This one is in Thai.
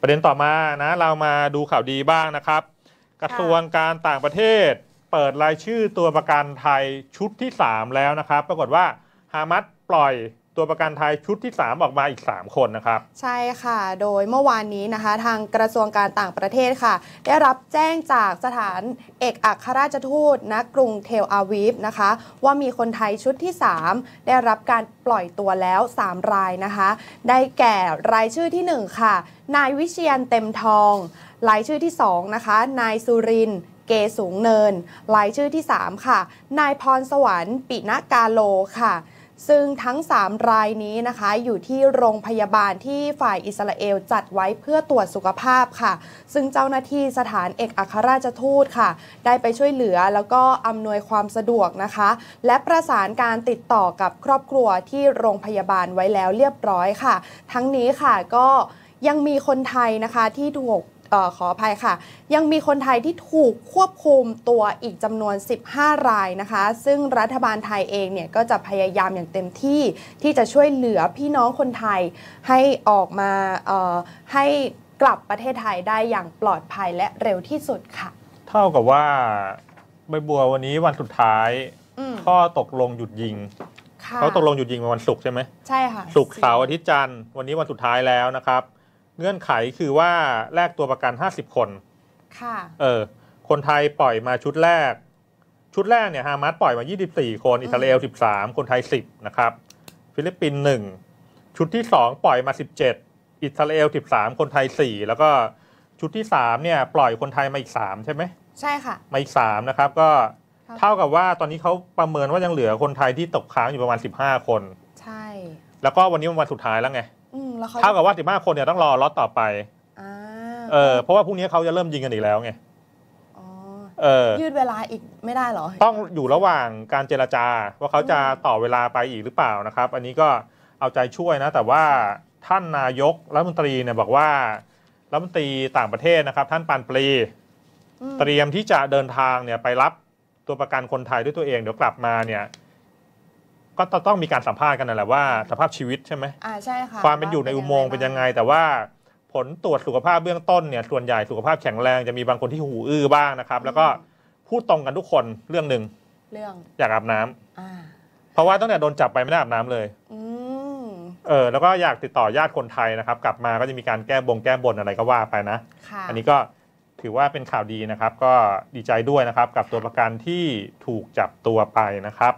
ประเด็นต่อมานะเรามาดูข่าวดีบ้างนะครับ กระทรวงการต่างประเทศ เปิดรายชื่อตัวประกันไทยชุดที่ 3 แล้วนะครับ ปรากฏว่าฮามัดปล่อยตัวประกันไทยชุดที่ 3 ออกมาอีก 3 คนนะครับใช่ค่ะโดยเมื่อวานนี้นะคะ ทางกระทรวงการต่างประเทศค่ะ ได้รับแจ้งจากสถานเอกอัครราชทูตณกรุงเทลอาวีฟนะคะ ว่ามีคนไทยชุดที่ 3 ได้รับการปล่อยตัวแล้ว 3 รายนะคะ ได้แก่รายชื่อที่1ค่ะนายวิเชียนเต็มทองรายชื่อที่2นะคะ นายสุรินเกสูงเนิน รายชื่อที่3ค่ะ นายพรสวรรค์ ปิณกาโลค่ะซึ่งทั้ง 3 รายนี้นะคะอยู่ที่โรงพยาบาลที่ฝ่ายอิสราเอล จัดไว้เพื่อตรวจสุขภาพค่ะ ซึ่งเจ้าหน้าที่สถานเอกอัครราชทูตค่ะ ได้ไปช่วยเหลือแล้วก็อำนวยความสะดวกนะคะ และประสานการติดต่อกับครอบครัวที่โรงพยาบาลไว้แล้วเรียบร้อยค่ะ ทั้งนี้ค่ะก็ยังมีคนไทยนะคะที่ถูกออขออภัยค่ะ ยังมีคนไทยที่ถูกควบคุมตัวอีกจำนวน 15 รายนะคะ ซึ่งรัฐบาลไทยเองเนี่ยก็จะพยายามอย่างเต็มที่ที่จะช่วยเหลือพี่น้องคนไทยให้ออกมาให้กลับประเทศไทยได้อย่างปลอดภัยและเร็วที่สุดค่ะ เท่ากับว่าใบบัววันนี้วันสุดท้ายข้อตกลงหยุดยิงเขาตกลงหยุดยิงวันศุกร์ใช่ไหมใช่ค่ะศุกร์เสาร์อาทิตย์จันทร์วันนี้วันสุดท้ายแล้วนะครับเงื่อนไขคือว่าแลกตัวประกัน 50 คนค่ะเออคนไทยปล่อยมาชุดแรก ชุดแรกเนี่ยฮามาสปล่อยมา 24 คน อิสราเอล 13 คนไทย 10 นะครับ ฟิลิปปินส์ 1 ชุดที่ 2 ปล่อยมา 17 อิสราเอล 13 คนไทย 4 แล้วก็ชุดที่3เนี่ยปล่อยคนไทยมาอีก 3 ใช่ไหมใช่ค่ะ มาอีก 3 นะครับ ก็เท่ากับว่าตอนนี้เขาประเมินว่ายังเหลือคนไทยที่ตกค้างอยู่ประมาณ 15 คน ใช่ แล้วก็วันนี้วันสุดท้ายแล้วไงเท่ากับว่าสิบห้าคนเนี่ยต้องรอล็อตต่อไปอเออเพราะว่าพรุ่งนี้เขาจะเริ่มยิงกันอีกแล้วไงเออยืดเวลาอีกไม่ได้หรอ ต้องอยู่ระหว่างการเจรจาว่าเขาจะต่อเวลาไปอีกหรือเปล่านะครับ อันนี้ก็เอาใจช่วยนะ แต่ว่าท่านนายกรัฐมนตรีเนี่ยบอกว่ารัฐมนตรีต่างประเทศนะครับ ท่านปานปรีเตรียมที่จะเดินทางเนี่ยไปรับตัวประกันคนไทยด้วยตัวเองเดี๋ยวกลับมาเนี่ยก็ต้องมีการสัมภาษณ์กันนั่นแหละว่า สภาพชีวิตใช่ไหมอ่าใช่ค่ะ ความเป็นอยู่ในอุโมงค์เป็นยังไง แต่ว่าผลตรวจสุขภาพเบื้องต้นเนี่ยส่วนใหญ่สุขภาพแข็งแรงจะมีบางคนที่หูอื้อบ้างนะครับ แล้วก็พูดตรงกันทุกคนเรื่องหนึ่งเรื่องอยากอาบน้ำเพราะว่าตั้งแต่โดนจับไปไม่ได้อาบน้ำเลยเออแล้วก็อยากติดต่อญาติคนไทยนะครับ กลับมาก็จะมีการแก้บงแก้บนอะไรก็ว่าไปนะอันนี้ก็ถือว่าเป็นข่าวดีนะครับ ก็ดีใจด้วยนะครับ กับตัวประกันที่ถูกจับตัวไปนะครับ